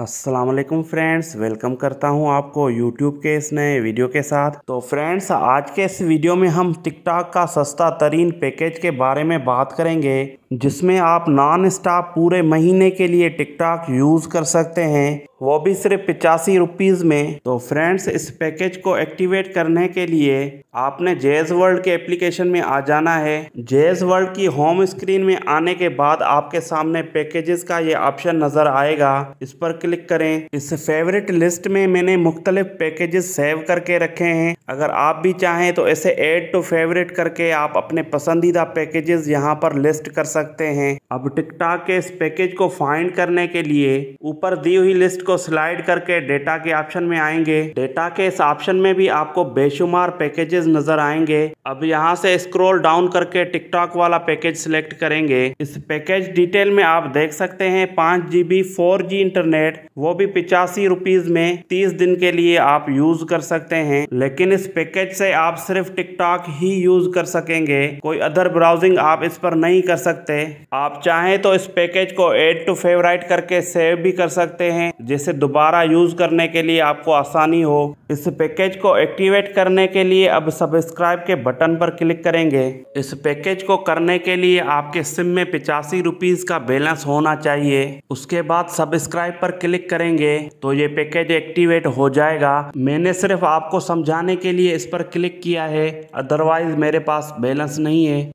Aslam friends welcome करता हूं आपको यूट्यूब के इस नए वीडियो के साथ तो फ्रेंड्स आज के इस वीडियो में हम टिकटॉक का सस्ता तरीन पैकेज के बारे में बात करेंगे जिसमें आप नॉन स्टॉप पूरे महीने के लिए टिकटॉक यूज़ कर सकते हैं वो भी सिर्फ पिचासी रुपीज़ में तो फ्रेंड्स इस पैकेज को एक्टिवेट करने के लिए आपने जेज वर्ल्ड के एप्लीकेशन में आ जाना है जेज वर्ल्ड की होम स्क्रीन में आने के बाद आपके सामने पैकेजेस का ये ऑप्शन नज़र आएगा इस पर क्लिक करें इस फेवरेट लिस्ट में मैंने मुख्तलिफ पैकेजेस सेव करके रखे हैं अगर आप भी चाहें तो ऐसे एड टू फेवरेट करके आप अपने पसंदीदा पैकेजेस यहाँ पर लिस्ट कर सकते सकते हैं अब टिकटॉक के इस पैकेज को फाइंड करने के लिए ऊपर दी हुई लिस्ट को स्लाइड करके डेटा के ऑप्शन में आएंगे डेटा के इस ऑप्शन में भी आपको बेशुमार पैकेजेस नजर आएंगे अब यहाँ से स्क्रोल डाउन करके टिकटॉक वाला पैकेज सिलेक्ट करेंगे इस पैकेज डिटेल में आप देख सकते हैं पाँच G B four G internet वो भी पिचासी रुपीज में तीस दिन के लिए आप यूज कर सकते हैं लेकिन इस पैकेज से आप सिर्फ टिकटॉक ही यूज कर सकेंगे कोई अदर ब्राउजिंग आप इस पर नहीं कर सकते सकते हैं आप चाहें तो इस पैकेज को एड टू फेवराइट करके सेव भी कर सकते हैं जिसे दोबारा यूज करने के लिए आपको आसानी हो इस पैकेज को एक्टिवेट करने के लिए अब सब्सक्राइब के बटन पर क्लिक करेंगे इस पैकेज को करने के लिए आपके सिम में पिचासी रुपीज़ का बैलेंस होना चाहिए उसके बाद सब्सक्राइब पर क्लिक करेंगे तो ये पैकेज एक्टिवेट हो जाएगा मैंने सिर्फ आपको समझाने के लिए इस पर क्लिक किया है अदरवाइज मेरे पास बैलेंस नहीं है